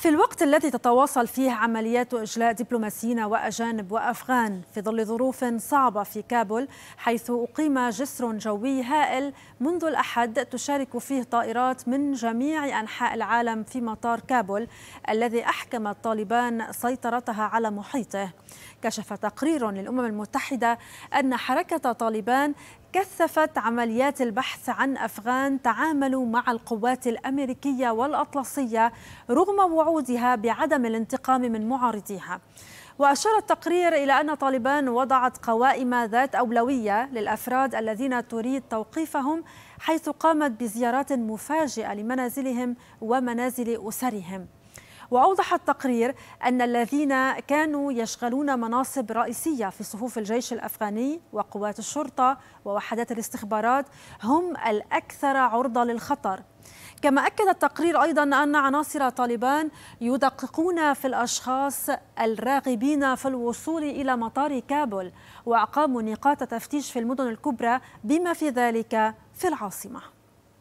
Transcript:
في الوقت الذي تتواصل فيه عمليات إجلاء دبلوماسيين وأجانب وأفغان في ظل ظروف صعبة في كابول حيث أقيم جسر جوي هائل منذ الأحد تشارك فيه طائرات من جميع أنحاء العالم في مطار كابول الذي أحكم الطالبان سيطرتها على محيطه كشف تقرير للأمم المتحدة أن حركة طالبان كثفت عمليات البحث عن أفغان تعاملوا مع القوات الأمريكية والأطلسية رغم وعودها بعدم الانتقام من معارضيها وأشار التقرير إلى أن طالبان وضعت قوائم ذات أولوية للأفراد الذين تريد توقيفهم حيث قامت بزيارات مفاجئة لمنازلهم ومنازل أسرهم وأوضح التقرير أن الذين كانوا يشغلون مناصب رئيسية في صفوف الجيش الأفغاني وقوات الشرطة ووحدات الاستخبارات هم الأكثر عرضة للخطر كما أكد التقرير أيضا أن عناصر طالبان يدققون في الأشخاص الراغبين في الوصول إلى مطار كابول وأقاموا نقاط تفتيش في المدن الكبرى بما في ذلك في العاصمة